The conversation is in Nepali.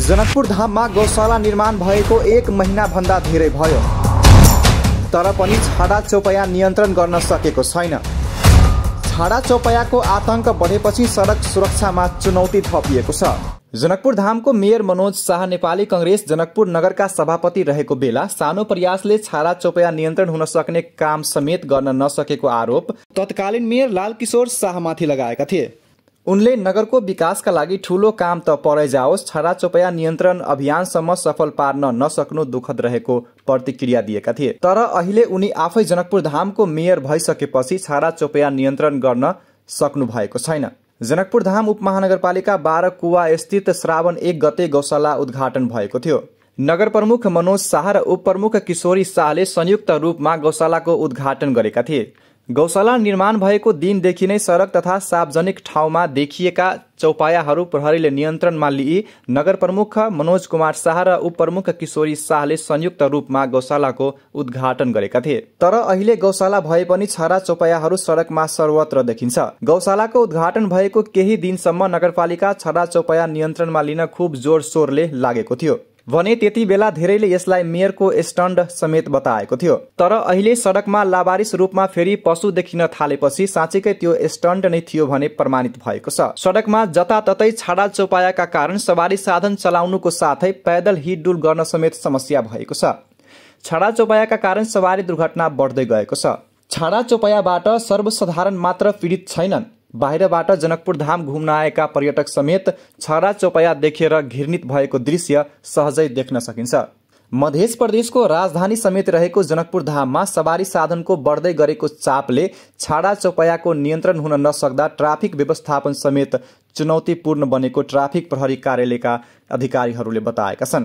जनकपुर धाममा गौशाला निर्माण भएको एक महिनाभन्दा धेरै भयो तर पनि छाडा चोपया नियन्त्रण गर्न सकेको छैन छाडा चौपयाको आतंक बढेपछि सडक सुरक्षामा चुनौती थपिएको छ जनकपुर धामको मेयर मनोज शाह नेपाली कङ्ग्रेस जनकपुर नगरका सभापति रहेको बेला सानो प्रयासले छाडा चोपया नियन्त्रण हुन सक्ने काम समेत गर्न नसकेको आरोप तत्कालीन मेयर लालकिशोर शाहमाथि लगाएका थिए उनले नगरको विकासका लागि ठूलो काम त परै जाओस् छरा चोपया नियन्त्रण अभियानसम्म सफल पार्न नसक्नु दुःखद रहेको प्रतिक्रिया दिएका थिए तर अहिले उनी आफै जनकपुर धामको मेयर भइसकेपछि छरा चोपया नियन्त्रण गर्न सक्नु भएको छैन जनकपुर धाम उपमहानगरपालिका बाह्र कुवा स्थित श्रावण एक गते गौशाला उद्घाटन भएको थियो नगर प्रमुख मनोज शाह र उपप्रमुख किशोरी शाहले संयुक्त रूपमा गौशालाको उद्घाटन गरेका थिए गौशाला निर्माण भएको दिनदेखि नै सडक तथा सार्वजनिक ठाउँमा देखिएका चौपायाहरू प्रहरीले नियन्त्रणमा लिई नगर प्रमुख मनोज कुमार शाह र उपप्रमुख किशोरी शाहले संयुक्त रूपमा गौशालाको उद्घाटन गरेका थिए तर अहिले गौशाला भए पनि छरा चौपायाहरू सडकमा सर्वत्र देखिन्छ गौशालाको उद्घाटन भएको केही दिनसम्म नगरपालिका छरा चौपाया नियन्त्रणमा लिन खुब जोडशोरले लागेको थियो भने त्यति बेला धेरैले यसलाई मेयरको स्टन्ड समेत बताएको थियो तर अहिले सडकमा लावारिस रूपमा फेरि पशु देखिन थालेपछि साँच्चीकै त्यो स्टन्ड नै थियो भने प्रमाणित भएको छ सडकमा जताततै छाडा चौपायाका कारण सवारी साधन चलाउनुको साथै पैदल हिडडुल गर्न समेत समस्या भएको छ छाडा चौपायाका कारण सवारी दुर्घटना बढ्दै गएको छ छाडा चोपायाबाट सर्वसाधारण मात्र पीडित छैनन् बाहिरबाट जनकपुर घुम्न आएका पर्यटक समेत छरा चोपया देखेर घिर्णित भएको दृश्य सहजै देख्न सकिन्छ मध्य प्रदेशको राजधानी समेत रहेको जनकपुर धाममा सवारी साधनको बढ्दै गरेको चापले छाडा चोपयाको नियन्त्रण हुन नसक्दा ट्राफिक व्यवस्थापन समेत चुनौतीपूर्ण बनेको ट्राफिक प्रहरी कार्यालयका अधिकारीहरूले बताएका छन्